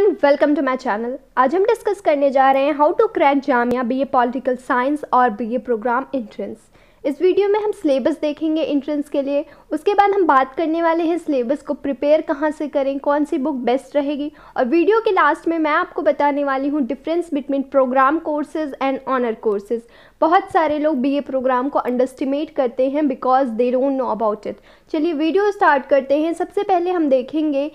Everyone welcome to my channel आज हम discuss करने जा रहे हैं how to crack Jamia BA political science और बीए प्रोग्राम इंट्रेंस इस वीडियो में हम सिलेबस देखेंगे इंट्रेंस के लिए उसके बाद हम बात करने वाले हैं सिलेबस को प्रिपेयर कहाँ से करें कौन सी बुक बेस्ट रहेगी और वीडियो के लास्ट में मैं आपको बताने वाली हूँ difference between programme courses and honour courses बहुत सारे लोग बीए प्रोग्राम को अंडरस्टिमेट करते हैं because they don't know about it चलिए वीडियो स्टार्ट करते हैं सबसे पहले हम देखेंगे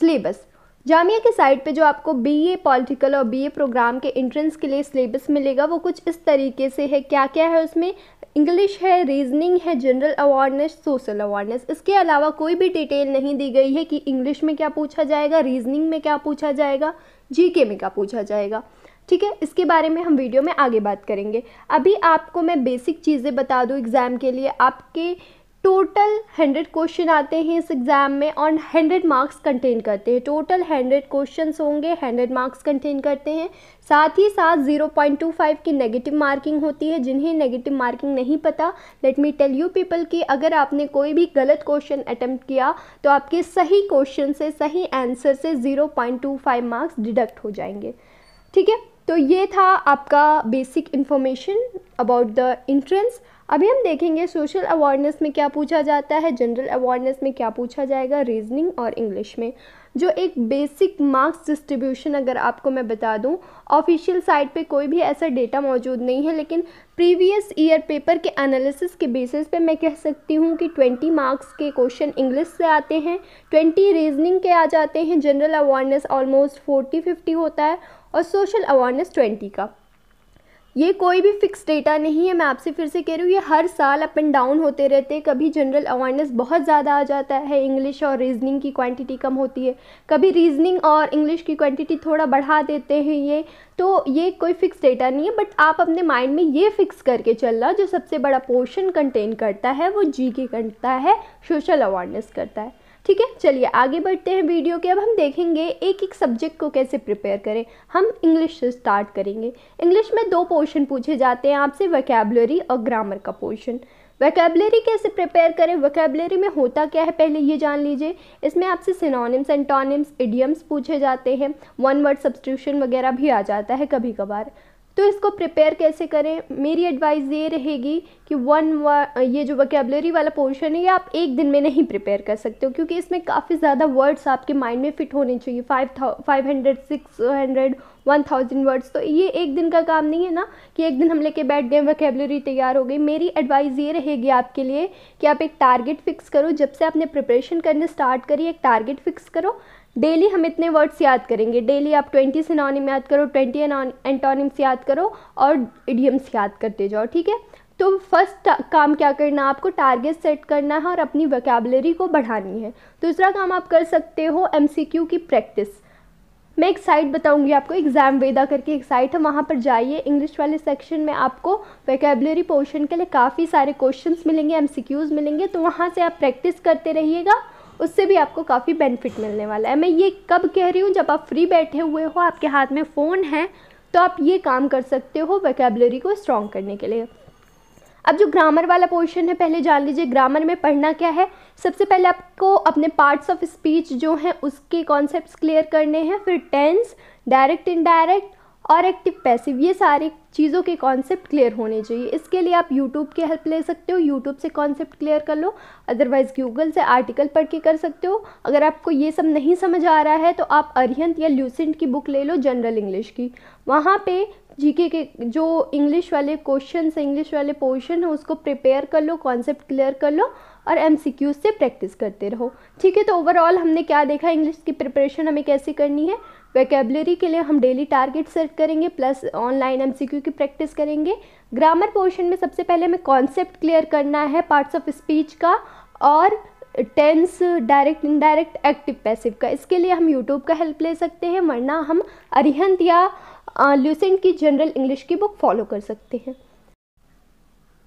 सिलेबस जामिया के साइट पे जो आपको बीए पॉलिटिकल और बीए प्रोग्राम के एंट्रेंस के लिए सिलेबस मिलेगा वो कुछ इस तरीके से है क्या क्या है उसमें इंग्लिश है रीजनिंग है जनरल अवारनेस सोशल अवारनेस इसके अलावा कोई भी डिटेल नहीं दी गई है कि इंग्लिश में क्या पूछा जाएगा रीजनिंग में क्या पूछा जाएगा जीके में क्या पूछा जाएगा ठीक है इसके बारे में हम वीडियो में आगे बात करेंगे अभी आपको मैं बेसिक चीज़ें बता दूँ एग्ज़ाम के लिए आपके टोटल हंड्रेड क्वेश्चन आते हैं इस एग्ज़ाम में और हंड्रेड मार्क्स कंटेन करते हैं टोटल हंड्रेड क्वेश्चन होंगे हंड्रेड मार्क्स कंटेन करते हैं साथ ही साथ जीरो पॉइंट टू फाइव की नेगेटिव मार्किंग होती है जिन्हें नेगेटिव मार्किंग नहीं पता let me tell you people कि अगर आपने कोई भी गलत क्वेश्चन अटैम्प्ट किया तो आपके सही क्वेश्चन से सही आंसर से zero point two five marks deduct हो जाएंगे ठीक है तो ये था आपका basic information about the entrance अभी हम देखेंगे सोशल अवेयरनेस में क्या पूछा जाता है जनरल अवेयरनेस में क्या पूछा जाएगा रीजनिंग और इंग्लिश में जो एक बेसिक मार्क्स डिस्ट्रीब्यूशन अगर आपको मैं बता दूं ऑफिशियल साइट पे कोई भी ऐसा डेटा मौजूद नहीं है लेकिन प्रीवियस ईयर पेपर के एनालिसिस के बेसिस पे मैं कह सकती हूँ कि 20 मार्क्स के क्वेश्चन इंग्लिश से आते हैं 20 रीजनिंग के आ जाते हैं जनरल अवेयरनेस ऑलमोस्ट 40-50 होता है और सोशल अवेयरनेस 20 का ये कोई भी फिक्स डेटा नहीं है मैं आपसे फिर से कह रही हूँ ये हर साल अप एंड डाउन होते रहते हैं कभी जनरल अवेयरनेस बहुत ज़्यादा आ जाता है इंग्लिश और रीजनिंग की क्वांटिटी कम होती है कभी रीजनिंग और इंग्लिश की क्वांटिटी थोड़ा बढ़ा देते हैं ये तो ये कोई फिक्स डेटा नहीं है बट आप अपने माइंड में ये फिक्स करके चलना जो सबसे बड़ा पोर्शन कंटेन करता है वो जी के करता है सोशल अवेयरनेस करता है ठीक है चलिए आगे बढ़ते हैं वीडियो के अब हम देखेंगे एक एक सब्जेक्ट को कैसे प्रिपेयर करें हम इंग्लिश से स्टार्ट करेंगे इंग्लिश में दो पोर्शन पूछे जाते हैं आपसे वैकेबलरी और ग्रामर का पोर्शन वैकेबलरी कैसे प्रिपेयर करें वैकेबलरी में होता क्या है पहले ये जान लीजिए इसमें आपसे सिनोनिम्स एंटोनिम्स इडियम्स पूछे जाते हैं वन वर्ड सब्सटीट्यूशन वगैरह भी आ जाता है कभी कभार तो इसको प्रिपेयर कैसे करें मेरी एडवाइस ये रहेगी कि वन ये जो वकेबलरी वाला पोर्शन है ये आप एक दिन में नहीं प्रिपेयर कर सकते हो क्योंकि इसमें काफ़ी ज़्यादा वर्ड्स आपके माइंड में फिट होने चाहिए five thou five hundred six hundred one thousand words तो ये एक दिन का काम नहीं है ना कि एक दिन हम लेके बैठ गए वकेबलरी तैयार हो गई मेरी एडवाइस ये रहेगी आपके लिए कि आप एक टारगेट फिक्स करो जब से आपने प्रिपरेशन करने स्टार्ट करी एक टारगेट फिक्स करो डेली हम इतने वर्ड्स याद करेंगे डेली आप ट्वेंटी सिनोनिम याद करो ट्वेंटी एंटोनिम्स याद करो और इडियम्स याद करते जाओ ठीक है तो फर्स्ट काम क्या करना है आपको टारगेट सेट करना है और अपनी वैकेबलरी को बढ़ानी है दूसरा काम आप कर सकते हो एम की प्रैक्टिस मैं एक साइट बताऊंगी आपको एग्ज़ाम वेदा करके एक साइट है वहाँ पर जाइए इंग्लिश वाले सेक्शन में आपको वैकेबलरी पोर्शन के लिए काफ़ी सारे क्वेश्चंस मिलेंगे एमसीक्यूज़ मिलेंगे तो वहाँ से आप प्रैक्टिस करते रहिएगा उससे भी आपको काफ़ी बेनिफिट मिलने वाला है मैं ये कब कह रही हूँ जब आप फ्री बैठे हुए हो आपके हाथ में फ़ोन है तो आप ये काम कर सकते हो वैकेबलरी को स्ट्रॉन्ग करने के लिए अब जो ग्रामर वाला पोर्शन है पहले जान लीजिए ग्रामर में पढ़ना क्या है सबसे पहले आपको अपने पार्ट्स ऑफ स्पीच जो हैं उसके कॉन्सेप्ट्स क्लियर करने हैं फिर टेंस डायरेक्ट इनडायरेक्ट और एक्टिव पैसिव ये सारी चीज़ों के कॉन्सेप्ट क्लियर होने चाहिए इसके लिए आप यूट्यूब की हेल्प ले सकते हो यूट्यूब से कॉन्सेप्ट क्लियर कर लो अदरवाइज़ गूगल से आर्टिकल पढ़ के कर सकते हो अगर आपको ये सब नहीं समझ आ रहा है तो आप अरहंत या ल्यूसेंट की बुक ले लो जनरल इंग्लिश की वहाँ पे जीके के जो इंग्लिश वाले क्वेश्चन इंग्लिश वाले पोर्शन है उसको प्रिपेयर कर लो कॉन्सेप्ट क्लियर कर लो और एम से प्रैक्टिस करते रहो ठीक है तो ओवरऑल हमने क्या देखा इंग्लिश की प्रिपरेशन हमें कैसे करनी है वैकेबलरी के लिए हम डेली टारगेट सेट करेंगे प्लस ऑनलाइन एमसीक्यू की प्रैक्टिस करेंगे ग्रामर पोर्शन में सबसे पहले हमें कॉन्सेप्ट क्लियर करना है पार्ट्स ऑफ स्पीच का और tense direct indirect active passive का इसके लिए हम यूट्यूब का हेल्प ले सकते हैं वरना हम अरिहंत या ल्यूसेंट की जनरल इंग्लिश की बुक फॉलो कर सकते हैं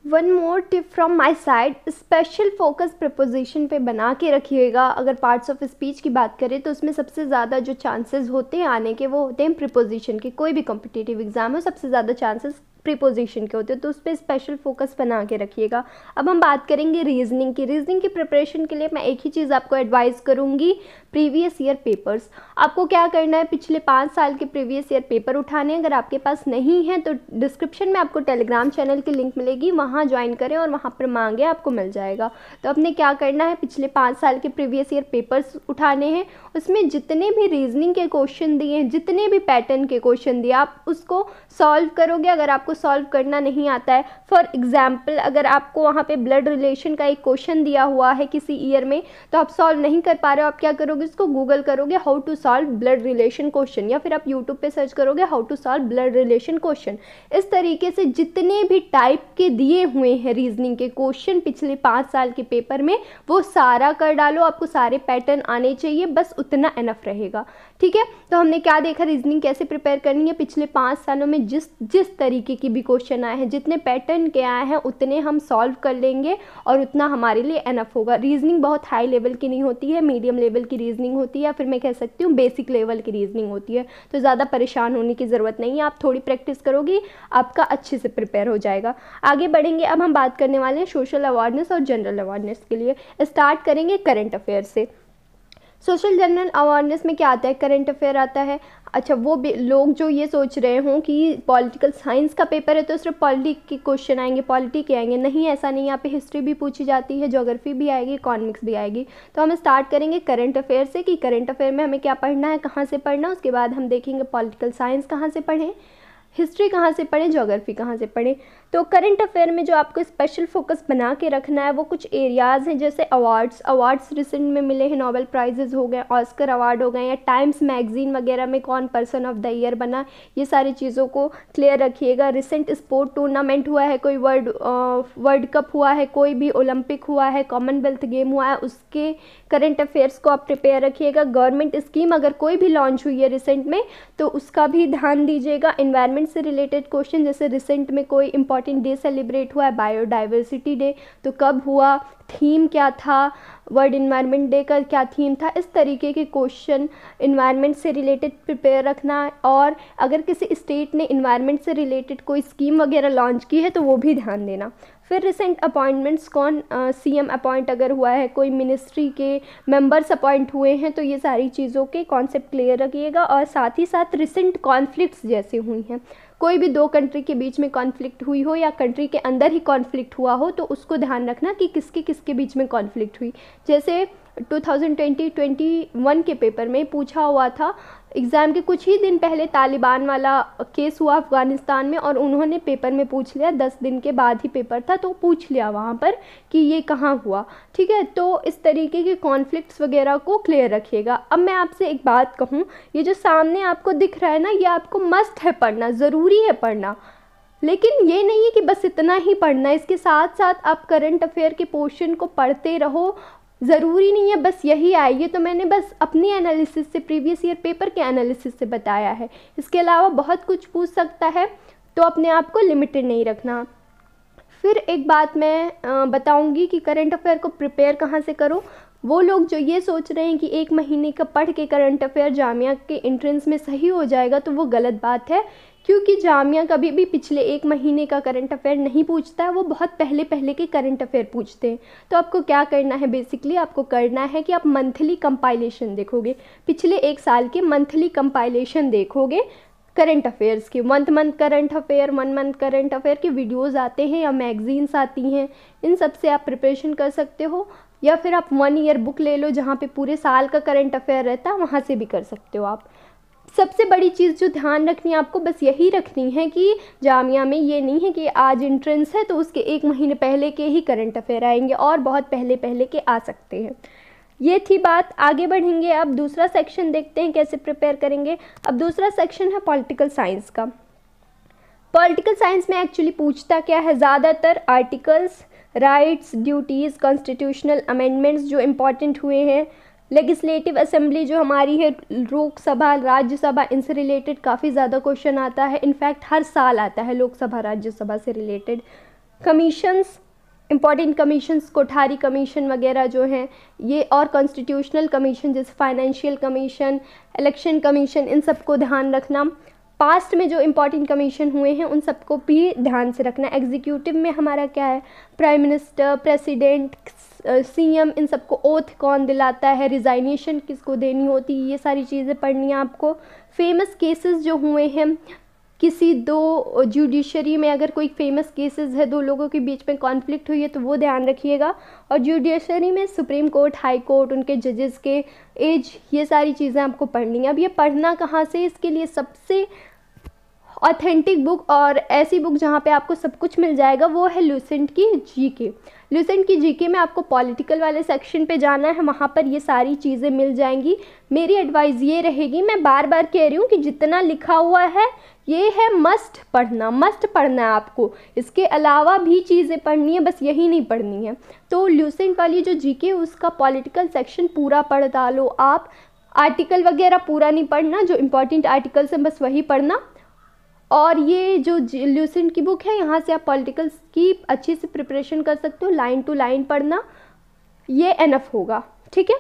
one more tip from my side special focus preposition पे बना के रखिएगा अगर पार्ट्स ऑफ स्पीच की बात करें तो उसमें सबसे ज़्यादा जो चांसेस होते हैं आने के वो होते हैं प्रपोजिशन के कोई भी कॉम्पिटिटिव एग्ज़ाम हो सबसे ज़्यादा चांसेस प्रीपोजिशन के होते हैं तो उस पर स्पेशल फोकस बना के रखिएगा अब हम बात करेंगे रीजनिंग की रीजनिंग की प्रिपरेशन के लिए मैं एक ही चीज़ आपको एडवाइस करूँगी प्रीवियस ईयर पेपर्स आपको क्या करना है पिछले पाँच साल के प्रीवियस ईयर पेपर उठाने अगर आपके पास नहीं है तो डिस्क्रिप्शन में आपको टेलीग्राम चैनल की लिंक मिलेगी वहाँ ज्वाइन करें और वहाँ पर मांगे आपको मिल जाएगा तो आपने क्या करना है पिछले पाँच साल के प्रीवियस ईयर पेपर्स उठाने हैं उसमें जितने भी रीजनिंग के क्वेश्चन दिए हैं जितने भी पैटर्न के क्वेश्चन दिए आप उसको सॉल्व करोगे अगर आपको आपको सॉल्व करना नहीं आता है फॉर एग्ज़ाम्पल अगर आपको वहाँ पे ब्लड रिलेशन का एक क्वेश्चन दिया हुआ है किसी ईयर में तो आप सॉल्व नहीं कर पा रहे हो आप क्या करोगे इसको गूगल करोगे how to solve blood relation question या फिर आप यूट्यूब पर सर्च करोगे how to solve blood relation question इस तरीके से जितने भी टाइप के दिए हुए हैं रीजनिंग के क्वेश्चन पिछले पाँच साल के पेपर में वो सारा कर डालो आपको सारे पैटर्न आने चाहिए बस उतना एनफ रहेगा ठीक है तो हमने क्या देखा रीजनिंग कैसे प्रिपेयर करनी है पिछले पाँच सालों में जिस जिस तरीके की भी क्वेश्चन आए हैं जितने पैटर्न के आए हैं उतने हम सॉल्व कर लेंगे और उतना हमारे लिए एनफ होगा रीजनिंग बहुत हाई लेवल की नहीं होती है मीडियम लेवल की रीजनिंग होती है या फिर मैं कह सकती हूँ बेसिक लेवल की रीजनिंग होती है तो ज़्यादा परेशान होने की ज़रूरत नहीं है आप थोड़ी प्रैक्टिस करोगी आपका अच्छे से प्रिपेयर हो जाएगा आगे बढ़ेंगे अब हम बात करने वाले हैं सोशल अवेयरनेस और जनरल अवेयरनेस के लिए स्टार्ट करेंगे करंट अफेयर से सोशल जनरल अवेयरनेस में क्या आता है करंट अफेयर आता है अच्छा वो लोग जो ये सोच रहे हों कि पॉलिटिकल साइंस का पेपर है तो सिर्फ पॉलिटिक के क्वेश्चन आएंगे पॉलिटिक के आएंगे नहीं ऐसा नहीं यहाँ पे हिस्ट्री भी पूछी जाती है जोग्राफी भी आएगी इकोनॉमिक्स भी आएगी तो हम स्टार्ट करेंगे करंट अफेयर से कि करंट अफेयर में हमें क्या पढ़ना है कहाँ से पढ़ना उसके बाद हम देखेंगे पॉलिटिकल साइंस कहाँ से पढ़ें हिस्ट्री कहाँ से पढ़ें जोग्राफ़ी कहाँ से पढ़ें तो करंट अफेयर में जो आपको स्पेशल फोकस बना के रखना है वो कुछ एरियाज़ हैं जैसे अवार्ड्स अवार्ड्स रिसेंट में मिले हैं नोबल प्राइजेज़ हो गए ऑस्कर अवार्ड हो गए या टाइम्स मैगज़ीन वगैरह में कौन पर्सन ऑफ द ईयर बना ये सारी चीज़ों को क्लियर रखिएगा रिसेंट स्पोर्ट टूर्नामेंट हुआ है कोई वर्ल्ड वर्ल्ड कप हुआ है कोई भी ओलंपिक हुआ है कॉमनवेल्थ गेम हुआ है उसके करंट अफेयर्स को आप प्रिपेयर रखिएगा गवर्नमेंट स्कीम अगर कोई भी लॉन्च हुई है रिसेंट में तो उसका भी ध्यान दीजिएगा इन्वायरमेंट एनवायरनमेंट से रिलेटेड क्वेश्चन जैसे रिसेंट में कोई इंपॉर्टेंट डे सेलिब्रेट हुआ है बायोडाइवर्सिटी डे तो कब हुआ थीम क्या था वर्ल्ड इन्वायरमेंट डे का क्या थीम था इस तरीके के क्वेश्चन इन्वायरमेंट से रिलेटेड प्रिपेयर रखना और अगर किसी स्टेट ने इन्वायरमेंट से रिलेटेड कोई स्कीम वगैरह लॉन्च की है तो वो भी ध्यान देना फिर रिसेंट अपॉइंटमेंट्स कौन सीएम अपॉइंट अगर हुआ है कोई मिनिस्ट्री के मेंबर्स अपॉइंट हुए हैं तो ये सारी चीज़ों के कॉन्सेप्ट क्लियर रखिएगा और साथ ही साथ रिसेंट कॉन्फ्लिक्ट्स जैसे हुई हैं कोई भी दो कंट्री के बीच में कॉन्फ्लिक्ट हुई हो या कंट्री के अंदर ही कॉन्फ्लिक्ट हुआ हो तो उसको ध्यान रखना कि किसके किसके बीच में कॉन्फ्लिक्ट हुई जैसे 2020-21 के पेपर में पूछा हुआ था एग्ज़ाम के कुछ ही दिन पहले तालिबान वाला केस हुआ अफ़गानिस्तान में और उन्होंने पेपर में पूछ लिया दस दिन के बाद ही पेपर था तो पूछ लिया वहाँ पर कि ये कहाँ हुआ ठीक है तो इस तरीके के कॉन्फ्लिक्ट्स वगैरह को क्लियर रखिएगा अब मैं आपसे एक बात कहूँ ये जो सामने आपको दिख रहा है ना ये आपको मस्ट है पढ़ना ज़रूरी है पढ़ना लेकिन ये नहीं है कि बस इतना ही पढ़ना है इसके साथ साथ आप करंट अफेयर के पोर्शन को पढ़ते रहो ज़रूरी नहीं है बस यही आए ये तो मैंने बस अपनी एनालिसिस से प्रीवियस ईयर पेपर के एनालिसिस से बताया है इसके अलावा बहुत कुछ पूछ सकता है तो अपने आप को लिमिटेड नहीं रखना फिर एक बात मैं बताऊंगी कि करंट अफेयर को प्रिपेयर कहाँ से करो वो लोग जो ये सोच रहे हैं कि एक महीने का पढ़ के करंट अफेयर जामिया के एंट्रेंस में सही हो जाएगा तो वो गलत बात है क्योंकि जामिया कभी भी पिछले एक महीने का करंट अफेयर नहीं पूछता है वो बहुत पहले पहले के करंट अफेयर पूछते हैं तो आपको क्या करना है बेसिकली आपको करना है कि आप मंथली कंपाइलेशन देखोगे पिछले एक साल के मंथली कंपाइलेशन देखोगे करंट अफेयर्स के month month current affair one month current affair के वीडियोज़ आते हैं या मैगजीन्स आती हैं इन सब से आप प्रिपरेशन कर सकते हो या फिर आप वन ईयर बुक ले लो जहाँ पे पूरे साल का करंट अफेयर रहता है वहाँ से भी कर सकते हो आप सबसे बड़ी चीज़ जो ध्यान रखनी है आपको बस यही रखनी है कि जामिया में ये नहीं है कि आज इंट्रेंस है तो उसके एक महीने पहले के ही करंट अफेयर आएंगे और बहुत पहले पहले के आ सकते हैं ये थी बात आगे बढ़ेंगे अब दूसरा सेक्शन देखते हैं कैसे प्रिपेयर करेंगे अब दूसरा सेक्शन है पॉलिटिकल साइंस का पॉलिटिकल साइंस में एक्चुअली पूछता क्या है ज़्यादातर articles rights duties constitutional amendments जो इम्पॉर्टेंट हुए हैं लेगिस्लेटिव असेंबली जो हमारी है लोकसभा राज्यसभा इनसे रिलेटेड काफ़ी ज़्यादा क्वेश्चन आता है इनफैक्ट हर साल आता है लोकसभा राज्यसभा से related commissions important commissions Kothari commission वगैरह जो हैं ये और कॉन्स्टिट्यूशनल कमीशन जैसे फाइनेंशियल कमीशन इलेक्शन कमीशन इन सबको ध्यान रखना पास्ट में जो इम्पॉर्टेंट कमीशन हुए हैं उन सबको भी ध्यान से रखना एग्जीक्यूटिव में हमारा क्या है प्राइम मिनिस्टर प्रेसिडेंट सीएम इन सबको ओथ कौन दिलाता है रिजाइनेशन किसको देनी होती है ये सारी चीज़ें पढ़नी है आपको फेमस केसेस जो हुए हैं किसी दो जुडिशरी में अगर कोई फेमस केसेस है दो लोगों के बीच में कॉन्फ्लिक्ट हुई है तो वो ध्यान रखिएगा और जुडिशरी में सुप्रीम कोर्ट हाई कोर्ट उनके जजेस के एज ये सारी चीज़ें आपको पढ़नी है अब ये पढ़ना कहाँ से इसके लिए सबसे ऑथेंटिक बुक और ऐसी बुक जहाँ पे आपको सब कुछ मिल जाएगा वो है लूसेंट की जी के लुसेंट की जीके में आपको पॉलिटिकल वाले सेक्शन पे जाना है वहाँ पर ये सारी चीज़ें मिल जाएंगी मेरी एडवाइस ये रहेगी मैं बार बार कह रही हूँ कि जितना लिखा हुआ है ये है मस्ट पढ़ना मस्ट पढ़ना है आपको इसके अलावा भी चीज़ें पढ़नी है बस यही नहीं पढ़नी है तो ल्यूसेंट वाली जो के उसका पॉलिटिकल सेक्शन पूरा पढ़ डालो आप आर्टिकल वगैरह पूरा नहीं पढ़ना जो इम्पोर्टेंट आर्टिकल्स हैं बस वही पढ़ना और ये जो ल्यूसेंट की बुक है यहाँ से आप पॉलिटिकल्स की अच्छे से प्रिपरेशन कर सकते हो लाइन टू लाइन पढ़ना ये एनफ होगा ठीक है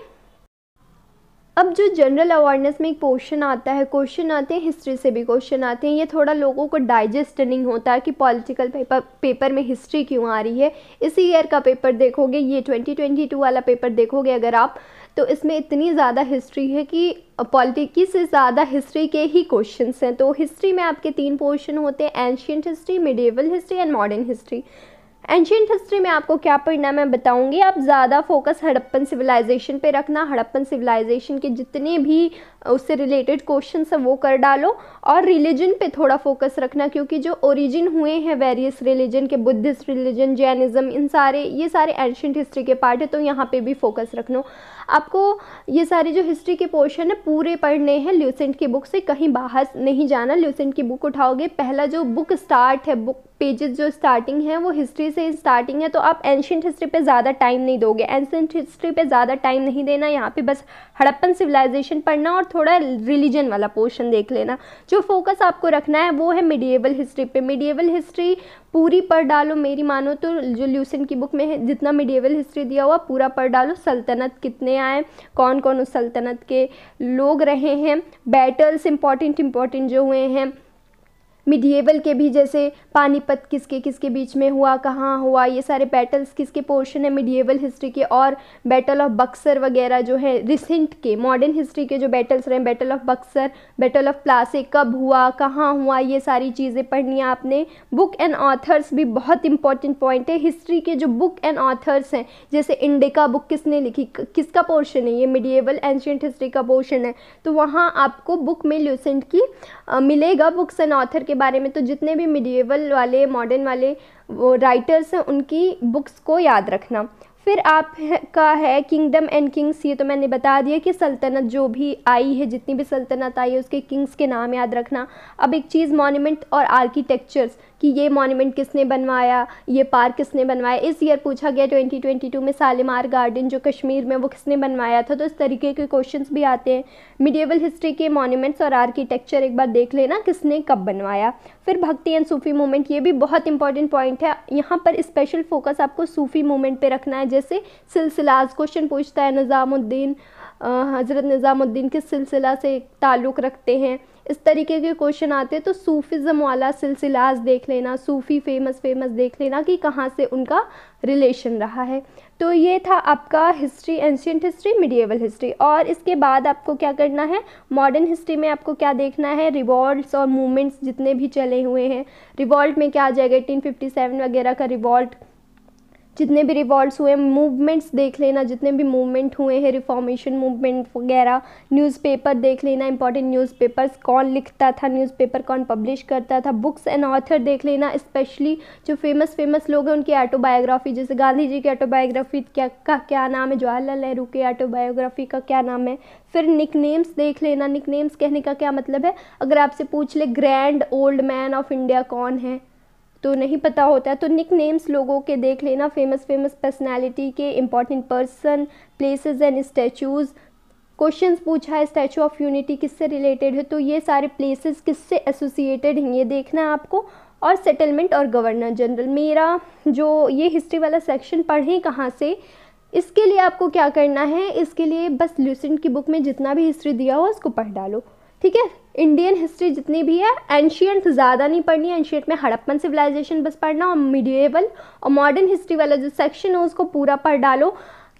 अब जो जनरल अवेयरनेस में एक पोर्शन आता है क्वेश्चन आते हैं हिस्ट्री से भी क्वेश्चन आते हैं ये थोड़ा लोगों को डाइजेस्ट नहीं होता कि पॉलिटिकल पेपर पेपर में हिस्ट्री क्यों आ रही है इसी ईयर का पेपर देखोगे ये 2022 वाला पेपर देखोगे अगर आप तो इसमें इतनी ज़्यादा हिस्ट्री है कि पॉलिटिकी से ज़्यादा हिस्ट्री के ही क्वेश्चंस हैं तो हिस्ट्री में आपके तीन पोर्शन होते हैं ancient history medieval history and modern history ancient history में आपको क्या पढ़ना मैं बताऊंगी आप ज़्यादा फोकस हड़प्पन सिविलाइजेशन पे रखना हड़प्पन सिविलाइजेशन के जितने भी उससे रिलेटेड क्वेश्चन है वो कर डालो और रिलीजन पे थोड़ा फोकस रखना क्योंकि जो ओरिजिन हुए हैं वेरियस रिलीजन के बुद्धिस्ट रिलीजन जैनिज़्म इन सारे ये सारे एंशंट हिस्ट्री के पार्ट है तो यहाँ पर भी फोकस रख लो आपको ये सारे जो हिस्ट्री के पोर्शन है पूरे पढ़ने हैं ल्यूसेंट की बुक से कहीं बाहर नहीं जाना ल्यूसेंट की बुक उठाओगे पहला जो बुक स्टार्ट है बुक पेजेस जो स्टार्टिंग हैं वो हिस्ट्री से स्टार्टिंग है तो आप एंशंट हिस्ट्री पे ज़्यादा टाइम नहीं दोगे एंशंट हिस्ट्री पे ज़्यादा टाइम नहीं देना यहाँ पे बस हड़प्पन सिविलाइजेशन पढ़ना और थोड़ा रिलीजन वाला पोर्शन देख लेना जो फोकस आपको रखना है वो है मिडिएवल हिस्ट्री पे मिडिएवल हिस्ट्री पूरी पढ़ डालो मेरी मानो तो जो ल्यूसेंट की बुक में है जितना मिडिएवल हिस्ट्री दिया हुआ पूरा पढ़ डालो सल्तनत कितने आए कौन कौन उस सल्तनत के लोग रहे हैं बैटल्स इंपॉर्टेंट इंपॉर्टेंट जो हुए हैं मिडिएवल के भी जैसे पानीपत किसके किसके बीच में हुआ कहाँ हुआ ये सारे बैटल्स किसके पोर्शन है मिडिएवल हिस्ट्री के और बैटल ऑफ बक्सर वगैरह जो है रिसेंट के मॉडर्न हिस्ट्री के जो बैटल्स रहे battle of Buxar battle of Plassey कब हुआ कहाँ हुआ ये सारी चीज़ें पढ़नी है आपने बुक एंड ऑथर्स भी बहुत इंपॉर्टेंट पॉइंट है हिस्ट्री के जो बुक एंड ऑथर्स हैं जैसे इंडिका बुक किसने लिखी किसका पोर्शन है ये मिडिएवल एंशियंट हिस्ट्री का पोर्शन है तो वहाँ आपको बुक में ल्यूसेंट की मिलेगा बुक्स एंड ऑथर के बारे में तो जितने भी मिडिएवल वाले मॉडर्न वाले वो राइटर्स हैं उनकी बुक्स को याद रखना फिर आप का है किंगडम एंड किंग्स ये तो मैंने बता दिया कि सल्तनत जो भी आई है जितनी भी सल्तनत आई है उसके किंग्स के नाम याद रखना अब एक चीज़ मॉन्यूमेंट और आर्किटेक्चर्स कि ये मॉन्यूमेंट किसने बनवाया ये पार्क किसने बनवाया इस ईयर पूछा गया 2022 में सालिमार गार्डन जो कश्मीर में वो किसने बनवाया था तो इस तरीके के क्वेश्चंस भी आते हैं मिडिएवल हिस्ट्री के मॉन्यूमेंट्स और आर्किटेक्चर एक बार देख लेना किसने कब बनवाया फिर भक्ति एंड सूफ़ी मूवमेंट ये भी बहुत इंपॉर्टेंट पॉइंट है यहाँ पर स्पेशल फोकस आपको सूफ़ी मूवमेंट पर रखना है जैसे सिलसिलाज क्वेश्चन पूछता है निज़ामुद्दीन हज़रत निज़ामुद्दीन के सिलसिला से ताल्लुक़ रखते हैं इस तरीके के क्वेश्चन आते हैं तो सूफ़िज़म वाला सिलसिलाज देख लेना सूफ़ी फेमस फेमस देख लेना कि कहाँ से उनका रिलेशन रहा है तो ये था आपका history ancient history medieval history और इसके बाद आपको क्या करना है मॉडर्न हिस्ट्री में आपको क्या देखना है रिवॉल्ट्स और मूवमेंट्स जितने भी चले हुए हैं रिवॉल्ट में क्या आ जाएगा एटीन वगैरह का रिवॉल्ट जितने भी रिवॉल्ट्स हुए मूवमेंट्स देख लेना जितने भी मूवमेंट हुए हैं रिफॉर्मेशन मूवमेंट वगैरह न्यूज़पेपर देख लेना इंपॉर्टेंट न्यूज़पेपर्स कौन लिखता था न्यूज़पेपर कौन पब्लिश करता था बुक्स एंड ऑथर देख लेना स्पेशली जो फेमस फेमस लोग हैं उनकी ऑटोबायोग्राफी जैसे गांधी जी की ऑटोबायोग्राफी क्या का क्या नाम है जवाहरलाल नेहरू की ऑटोबायोग्राफी का क्या नाम है फिर निक देख लेना निक कहने का क्या मतलब है अगर आपसे पूछ ले grand old man of India कौन है तो नहीं पता होता है तो निक नेम्स लोगों के देख लेना फेमस फेमस पर्सनैलिटी के important person places and statues questions पूछा है स्टैचू ऑफ यूनिटी किससे रिलेटेड है तो ये सारे प्लेसेस किससे एसोसिएटेड हैं ये देखना है आपको और सेटलमेंट और गवर्नर जनरल मेरा जो ये हिस्ट्री वाला सेक्शन पढ़ें कहाँ से इसके लिए आपको क्या करना है इसके लिए बस ल्यूसेंट की बुक में जितना भी हिस्ट्री दिया हो उसको पढ़ डालो ठीक है इंडियन हिस्ट्री जितनी भी है एंशियंट ज़्यादा नहीं पढ़नी एंशियंट में हड़प्पन सिविलाइजेशन बस पढ़ना और मीडिएवल और मॉडर्न हिस्ट्री वाला जो सेक्शन है उसको पूरा पढ़ डालो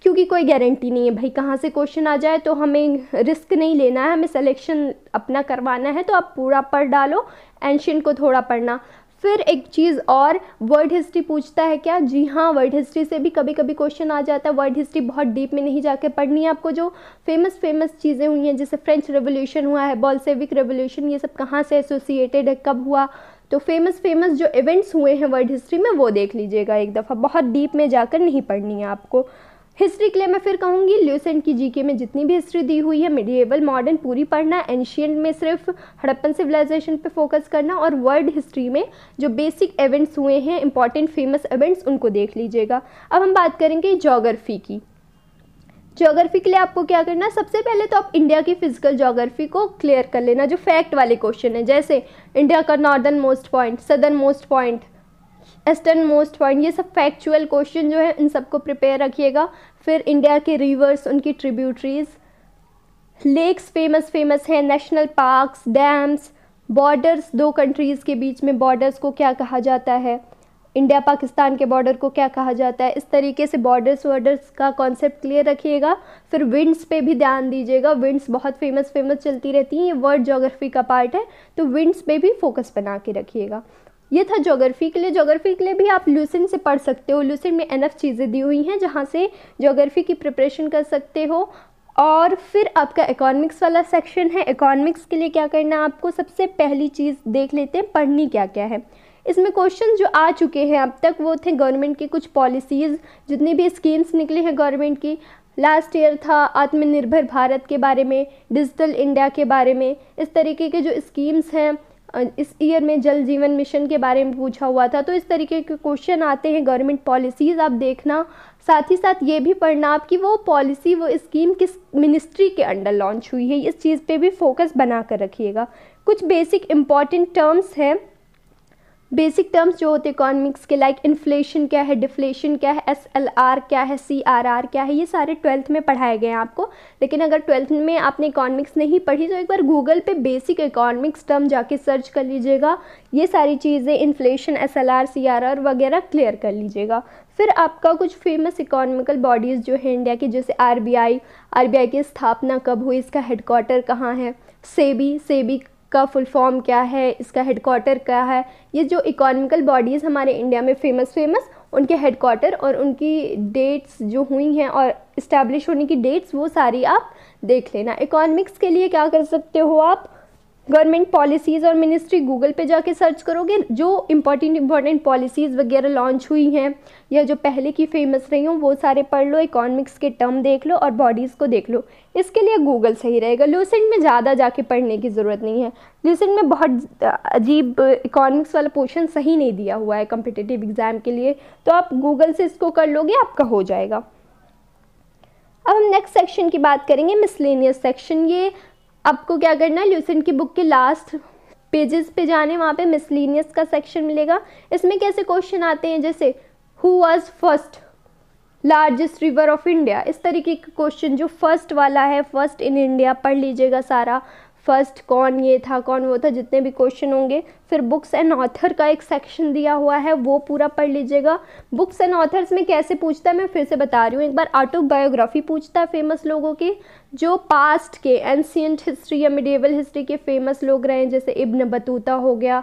क्योंकि कोई गारंटी नहीं है भाई कहाँ से क्वेश्चन आ जाए तो हमें रिस्क नहीं लेना है हमें सिलेक्शन अपना करवाना है तो आप पूरा पढ़ डालो एंशियंट को थोड़ा पढ़ना फिर एक चीज़ और वर्ड हिस्ट्री पूछता है क्या जी हाँ वर्ड हिस्ट्री से भी कभी कभी क्वेश्चन आ जाता है वर्ड हिस्ट्री बहुत डीप में नहीं जाके पढ़नी है आपको जो फेमस फेमस चीज़ें हुई हैं जैसे फ्रेंच रेवोल्यूशन हुआ है बॉल्सेविक रेवोल्यूशन ये सब कहाँ से एसोसिएटेड है कब हुआ तो फेमस फेमस जो इवेंट्स हुए हैं वर्ल्ड हिस्ट्री में वो देख लीजिएगा एक दफ़ा बहुत डीप में जाकर नहीं पढ़नी है आपको हिस्ट्री के लिए मैं फिर कहूँगी ल्यूसेंट की जीके में जितनी भी हिस्ट्री दी हुई है मिडिएबल मॉडर्न पूरी पढ़ना एंशियंट में सिर्फ हड़प्पन सिविलाइजेशन पे फोकस करना और वर्ल्ड हिस्ट्री में जो बेसिक इवेंट्स हुए हैं इंपॉर्टेंट फेमस इवेंट्स उनको देख लीजिएगा अब हम बात करेंगे जोग्राफ़ी की जोग्राफी के लिए आपको क्या करना सबसे पहले तो आप इंडिया की फिजिकल जोग्राफी को क्लियर कर लेना जो फैक्ट वाले क्वेश्चन है जैसे इंडिया का northern most point southern most point eastern most point ये सब फैक्चुअल क्वेश्चन जो है इन सबको प्रिपेयर रखिएगा फिर इंडिया के रिवर्स उनकी ट्रिब्यूटरीज लेक्स फेमस फेमस हैं नेशनल पार्क्स डैम्स बॉर्डर्स दो कंट्रीज़ के बीच में बॉर्डर्स को क्या कहा जाता है इंडिया पाकिस्तान के बॉर्डर को क्या कहा जाता है इस तरीके से बॉर्डर्स वर्डर्स का कॉन्सेप्ट क्लियर रखिएगा फिर विंड्स पे भी ध्यान दीजिएगा विंड्स बहुत फेमस फेमस चलती रहती हैं ये वर्ल्ड जोग्राफी का पार्ट है तो विंड्स पे भी फोकस बना के रखिएगा ये था जोग्राफ़ी के लिए जोग्राफ़ी के लिए भी आप लूसिन से पढ़ सकते हो लूसिन में एनफ चीज़ें दी हुई हैं जहाँ से जोग्राफ़ी की प्रिपरेशन कर सकते हो और फिर आपका इकोनॉमिक्स वाला सेक्शन है इकोनॉमिक्स के लिए क्या करना है आपको सबसे पहली चीज़ देख लेते हैं पढ़नी क्या क्या है इसमें क्वेश्चन जो आ चुके हैं अब तक वो थे गवर्नमेंट की कुछ पॉलिसीज़ जितनी भी स्कीम्स निकली हैं गवर्नमेंट की लास्ट ईयर था आत्मनिर्भर भारत के बारे में डिजिटल इंडिया के बारे में इस तरीके के जो स्कीम्स हैं इस ईयर में जल जीवन मिशन के बारे में पूछा हुआ था तो इस तरीके के क्वेश्चन आते हैं गवर्नमेंट पॉलिसीज़ आप देखना साथ ही साथ ये भी पढ़ना आप कि वो पॉलिसी वो स्कीम किस मिनिस्ट्री के अंडर लॉन्च हुई है इस चीज़ पे भी फोकस बना कर रखिएगा कुछ बेसिक इम्पॉर्टेंट टर्म्स हैं बेसिक टर्म्स जो होते हैं इकोनॉमिक्स के लाइक इन्फ्लेशन क्या है डिफ्लेशन क्या है एस एल आर क्या है सी आर आर क्या है ये सारे ट्वेल्थ में पढ़ाए गए हैं आपको लेकिन अगर ट्वेल्थ में आपने इकोनॉमिक्स नहीं पढ़ी तो एक बार गूगल पे बेसिक इकोनॉमिक्स टर्म जाके सर्च कर लीजिएगा ये सारी चीज़ें inflation S L R C R R वगैरह क्लियर कर लीजिएगा फिर आपका कुछ फेमस इकोनॉमिकल बॉडीज़ जो है इंडिया की जैसे R B I R B I की स्थापना कब हुई इसका हेडक्वार्टर कहाँ है सेबी सेबी इसका फुल फॉर्म क्या है इसका हेडकोार्टर क्या है ये जो इकोनॉमिकल बॉडीज़ हमारे इंडिया में फेमस फेमस उनके हेडकोार्टर और उनकी डेट्स जो हुई हैं और इस्टेब्लिश होने की डेट्स वो सारी आप देख लेना इकोनॉमिक्स के लिए क्या कर सकते हो आप गवर्नमेंट पॉलिसीज़ और मिनिस्ट्री गूगल पे जाके सर्च करोगे जो इम्पॉर्टेंट इम्पॉर्टेंट पॉलिसीज़ वगैरह लॉन्च हुई हैं या जो पहले की फेमस रही हूँ वो सारे पढ़ लो इकोनॉमिक्स के टर्म देख लो और बॉडीज़ को देख लो इसके लिए गूगल सही रहेगा लूसेंट में ज़्यादा जाके पढ़ने की ज़रूरत नहीं है लूसेंट में बहुत अजीब इकोनॉमिक्स वाला पोर्शन सही नहीं दिया हुआ है कम्पिटेटिव एग्ज़ाम के लिए तो आप गूगल से इसको कर लोगे आपका हो जाएगा अब हम नेक्स्ट सेक्शन की बात करेंगे मिसलेनियस सेक्शन ये आपको क्या करना है ल्यूसेंट की बुक के लास्ट पेजेस पे जाने वहाँ पे मिसलिनियस का सेक्शन मिलेगा इसमें कैसे क्वेश्चन आते हैं जैसे who was first largest river of India इस तरीके का क्वेश्चन जो फर्स्ट वाला है फर्स्ट इन इंडिया पढ़ लीजिएगा सारा फर्स्ट कौन ये था कौन वो था जितने भी क्वेश्चन होंगे फिर बुक्स एंड ऑथर का एक सेक्शन दिया हुआ है वो पूरा पढ़ लीजिएगा बुक्स एंड ऑथर्स में कैसे पूछता है मैं फिर से बता रही हूँ एक बार ऑटोबायोग्राफी पूछता है फेमस लोगों की जो पास्ट के एंसियंट हिस्ट्री या मिडिएवल हिस्ट्री के फेमस लोग रहे हैं जैसे इब्न बतूता हो गया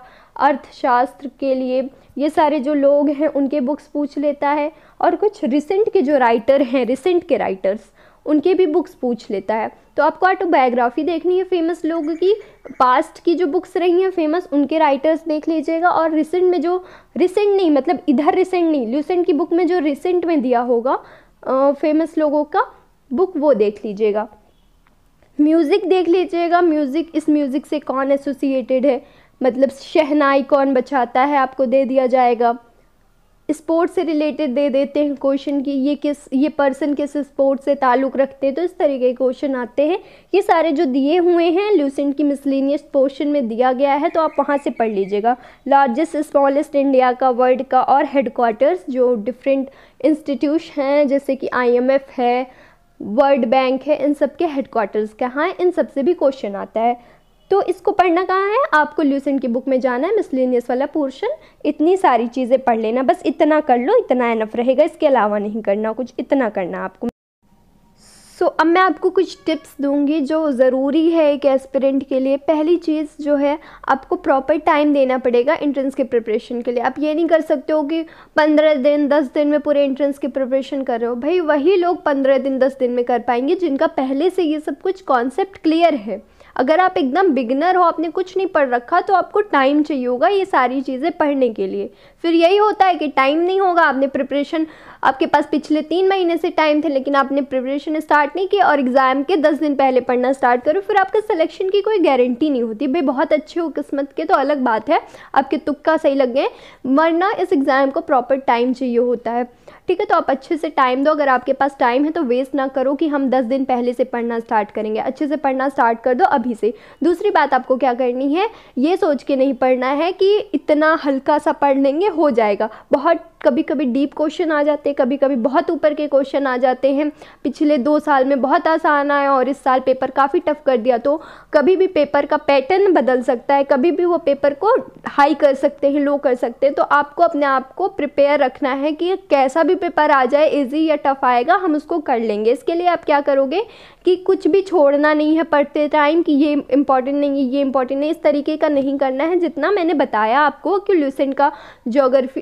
अर्थशास्त्र के लिए ये सारे जो लोग हैं उनके बुक्स पूछ लेता है और कुछ रिसेंट के जो राइटर हैं रिसेंट के राइटर्स उनके भी बुक्स पूछ लेता है तो आपको ऑटोबायोग्राफी देखनी है फेमस लोगों की पास्ट की जो बुक्स रही हैं फेमस उनके राइटर्स देख लीजिएगा और रिसेंट में जो रिसेंट नहीं मतलब इधर रिसेंट नहीं ल्यूसेंट की बुक में जो रिसेंट में दिया होगा फेमस लोगों का बुक वो देख लीजिएगा म्यूज़िक देख लीजिएगा म्यूज़िक इस म्यूज़िक से कौन एसोसिएटेड है मतलब शहनाई कौन बचाता है आपको दे दिया जाएगा स्पोर्ट्स से रिलेटेड दे देते हैं क्वेश्चन कि ये किस ये पर्सन किस स्पोर्ट्स से ताल्लुक़ रखते हैं तो इस तरीके के क्वेश्चन आते हैं ये सारे जो दिए हुए हैं ल्यूसेंट की मिसलिनियस पोर्शन में दिया गया है तो आप वहाँ से पढ़ लीजिएगा लार्जेस्ट स्मॉलेस्ट इंडिया का वर्ल्ड का और हेडकोार्टर्स जो डिफरेंट इंस्टीट्यूश हैं जैसे कि आई है वर्ल्ड बैंक है इन सब के हेडकोार्टर्स का हाँ इन सब से भी क्वेश्चन आता है तो इसको पढ़ना कहाँ है आपको ल्यूसेंट की बुक में जाना है मिसलिनियस वाला पोर्शन इतनी सारी चीज़ें पढ़ लेना बस इतना कर लो इतना एनफ रहेगा इसके अलावा नहीं करना कुछ इतना करना आपको सो so, अब मैं आपको कुछ टिप्स दूंगी जो ज़रूरी है एक एस्पिरेंट के लिए पहली चीज़ जो है आपको प्रॉपर टाइम देना पड़ेगा एंट्रेंस के प्रिपरेशन के लिए आप ये नहीं कर सकते हो कि पंद्रह दिन दस दिन में पूरे एंट्रेंस की प्रिपरेशन कर रहे हो भाई वही लोग पंद्रह दिन दस दिन में कर पाएंगे जिनका पहले से ये सब कुछ कॉन्सेप्ट क्लियर है अगर आप एकदम बिगनर हो आपने कुछ नहीं पढ़ रखा तो आपको टाइम चाहिए होगा ये सारी चीज़ें पढ़ने के लिए फिर यही होता है कि टाइम नहीं होगा आपने प्रिपरेशन आपके पास पिछले तीन महीने से टाइम थे लेकिन आपने प्रिपरेशन स्टार्ट नहीं की और एग्ज़ाम के दस दिन पहले पढ़ना स्टार्ट करो फिर आपके सिलेक्शन की कोई गारंटी नहीं होती भाई बहुत अच्छे हो किस्मत के तो अलग बात है आपके तुक्का सही लग गए वरना इस एग्ज़ाम को प्रॉपर टाइम चाहिए होता है ठीक है तो आप अच्छे से टाइम दो अगर आपके पास टाइम है तो वेस्ट ना करो कि हम दस दिन पहले से पढ़ना स्टार्ट करेंगे अच्छे से पढ़ना स्टार्ट कर दो अभी से दूसरी बात आपको क्या करनी है ये सोच के नहीं पढ़ना है कि इतना हल्का सा पढ़ लेंगे हो जाएगा बहुत कभी कभी डीप क्वेश्चन आ जाते हैं कभी कभी बहुत ऊपर के क्वेश्चन आ जाते हैं पिछले दो साल में बहुत आसान आया और इस साल पेपर काफ़ी टफ कर दिया तो कभी भी पेपर का पैटर्न बदल सकता है कभी भी वो पेपर को हाई कर सकते हैं लो कर सकते हैं तो आपको अपने आप को प्रिपेयर रखना है कि कैसा भी पेपर आ जाए ईजी या टफ आएगा हम उसको कर लेंगे इसके लिए आप क्या करोगे कि कुछ भी छोड़ना नहीं है पढ़ते टाइम कि ये इंपॉर्टेंट नहीं है ये इंपॉर्टेंट नहीं इस तरीके का नहीं करना है जितना मैंने बताया आपको कि ल्यूसेंट का जोग्राफी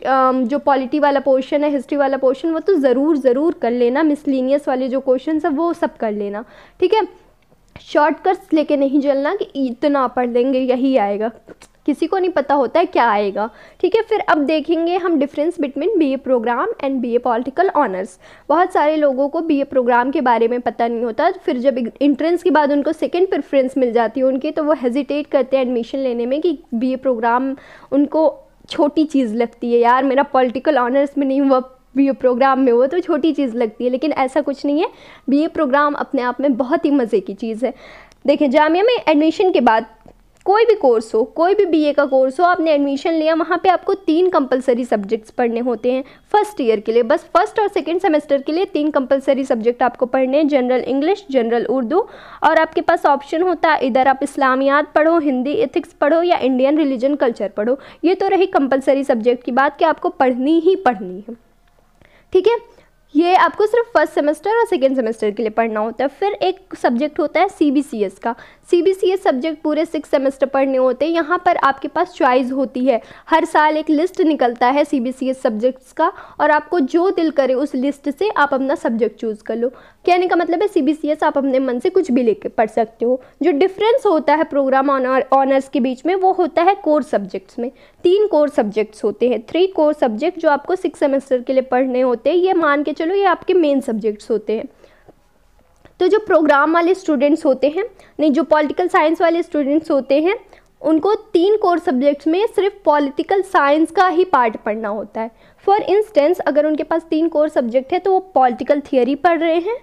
जो पॉलिटी पॉलिटी वाला पोर्शन है हिस्ट्री वाला पोर्शन वो तो ज़रूर ज़रूर कर लेना मिसलिनियस वाले जो क्वेश्चन है वो सब कर लेना ठीक है शॉर्टकट्स लेके नहीं चलना कि इतना पढ़ लेंगे यही आएगा किसी को नहीं पता होता है क्या आएगा ठीक है फिर अब देखेंगे हम difference between BA programme and BA political honours बहुत सारे लोगों को बीए प्रोग्राम के बारे में पता नहीं होता फिर जब इंट्रेंस के बाद उनको सेकेंड प्रेफरेंस मिल जाती है उनकी तो वो हेजिटेट करते हैं एडमिशन लेने में कि बीए प्रोग्राम उनको छोटी चीज़ लगती है यार मेरा पॉलिटिकल ऑनर्स में नहीं हुआ बी प्रोग्राम में हुआ तो छोटी चीज़ लगती है लेकिन ऐसा कुछ नहीं है बी प्रोग्राम अपने आप में बहुत ही मज़े की चीज़ है देखें जामिया में एडमिशन के बाद कोई भी कोर्स हो कोई भी बीए का कोर्स हो आपने एडमिशन लिया वहाँ पे आपको तीन कंपलसरी सब्जेक्ट्स पढ़ने होते हैं फर्स्ट ईयर के लिए बस फर्स्ट और सेकेंड सेमेस्टर के लिए तीन कंपलसरी सब्जेक्ट आपको पढ़ने हैं जनरल इंग्लिश जनरल उर्दू और आपके पास ऑप्शन होता है इधर आप इस्लामियात पढ़ो हिंदी एथिक्स पढ़ो या इंडियन रिलीजन कल्चर पढ़ो ये तो रही कंपलसरी सब्जेक्ट की बात कि आपको पढ़नी ही पढ़नी है ठीक है ये आपको सिर्फ फर्स्ट सेमेस्टर और सेकेंड सेमेस्टर के लिए पढ़ना होता है फिर एक सब्जेक्ट होता है सी बी सी एस का C B C S subject पूरे सिक्स सेमेस्टर पढ़ने होते हैं यहाँ पर आपके पास चॉइस होती है हर साल एक लिस्ट निकलता है C B C S subjects का और आपको जो दिल करे उस लिस्ट से आप अपना सब्जेक्ट चूज़ कर लो कहने का मतलब है सी बी सी एस आप अपने मन से कुछ भी लेके पढ़ सकते हो जो डिफरेंस होता है प्रोग्राम ऑनर्स के बीच में वो होता है कोर सब्जेक्ट्स में तीन कोर सब्जेक्ट्स होते हैं थ्री कोर सब्जेक्ट जो आपको सिक्स सेमेस्टर के लिए पढ़ने होते हैं ये मान के चलो चलो ये आपके मेन सब्जेक्ट्स होते हैं तो जो प्रोग्राम वाले स्टूडेंट्स होते हैं नहीं जो पॉलिटिकल साइंस वाले स्टूडेंट्स होते हैं उनको तीन कोर सब्जेक्ट्स में सिर्फ पॉलिटिकल साइंस का ही पार्ट पढ़ना होता है फॉर इंस्टेंस अगर उनके पास तीन कोर सब्जेक्ट है तो वो पॉलिटिकल थियोरी पढ़ रहे हैं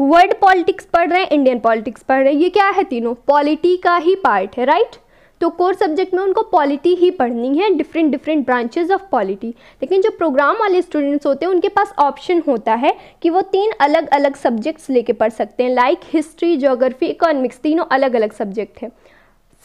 वर्ल्ड पॉलिटिक्स पढ़ रहे हैं इंडियन पॉलिटिक्स पढ़ रहे हैं ये क्या है तीनों पॉलिटी का ही पार्ट है राइट right? तो कोर सब्जेक्ट में उनको पॉलिटी ही पढ़नी है different different branches of polity लेकिन जो प्रोग्राम वाले स्टूडेंट्स होते हैं उनके पास ऑप्शन होता है कि वो तीन अलग अलग सब्जेक्ट्स लेके पढ़ सकते हैं लाइक हिस्ट्री जोग्राफी इकोनॉमिक्स तीनों अलग अलग सब्जेक्ट हैं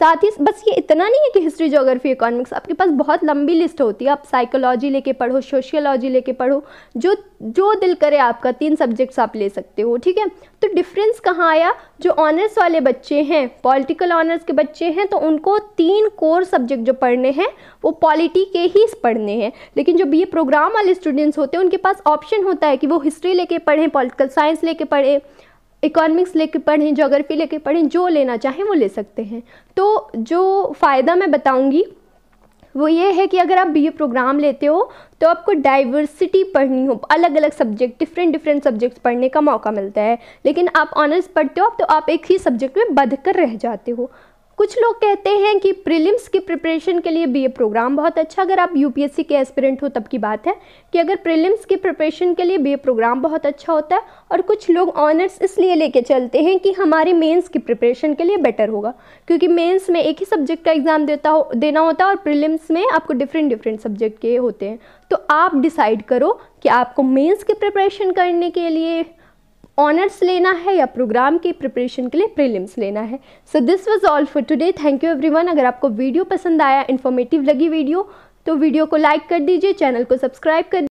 साथ ही बस ये इतना नहीं है कि हिस्ट्री जोग्राफी इकोनॉमिक्स आपके पास बहुत लंबी लिस्ट होती है आप साइकोलॉजी लेके पढ़ो सोशियोलॉजी लेके पढ़ो जो जो दिल करे आपका तीन सब्जेक्ट्स आप ले सकते हो ठीक है तो डिफरेंस कहाँ आया जो ऑनर्स वाले बच्चे हैं पॉलिटिकल ऑनर्स के बच्चे हैं तो उनको तीन कोर सब्जेक्ट जो पढ़ने हैं वो पॉलिटी के ही पढ़ने हैं लेकिन जो बी प्रोग्राम वाले स्टूडेंट्स होते हैं उनके पास ऑप्शन होता है कि वो हिस्ट्री लेके पढ़ें पॉलिटिकल साइंस लेके पढ़ें इकोनॉमिक्स लेके पढ़ें जोग्राफ़ी लेके पढ़ें जो लेना चाहें वो ले सकते हैं तो जो फ़ायदा मैं बताऊँगी वो ये है कि अगर आप ए प्रोग्राम लेते हो तो आपको डाइवर्सिटी पढ़नी हो अलग अलग सब्जेक्ट डिफरेंट डिफरेंट सब्जेक्ट्स पढ़ने का मौका मिलता है लेकिन आप ऑनर्स पढ़ते हो तो आप एक ही सब्जेक्ट में बध कर रह जाते हो कुछ लोग कहते हैं कि प्रीलिम्स की प्रिपरेशन के लिए बीए प्रोग्राम बहुत अच्छा अगर आप यूपीएससी के एस्पिरेंट हो तब की बात है कि अगर प्रीलिम्स की प्रिपरेशन के लिए बीए प्रोग्राम बहुत अच्छा होता है और कुछ लोग ऑनर्स इसलिए लेके चलते हैं कि हमारे मेंस की प्रिपरेशन के लिए बेटर होगा क्योंकि मेंस में एक ही सब्जेक्ट का एग्ज़ाम देता हो देना होता है और प्रिलिम्स में आपको डिफरेंट डिफरेंट सब्जेक्ट के होते हैं तो आप डिसाइड करो कि आपको मेन्स की प्रिपरेशन करने के लिए ऑनर्स लेना है या प्रोग्राम की प्रिपरेशन के लिए प्रीलिम्स लेना है so this was all for today thank you everyone अगर आपको वीडियो पसंद आया इन्फॉर्मेटिव लगी वीडियो तो वीडियो को लाइक कर दीजिए चैनल को सब्सक्राइब कर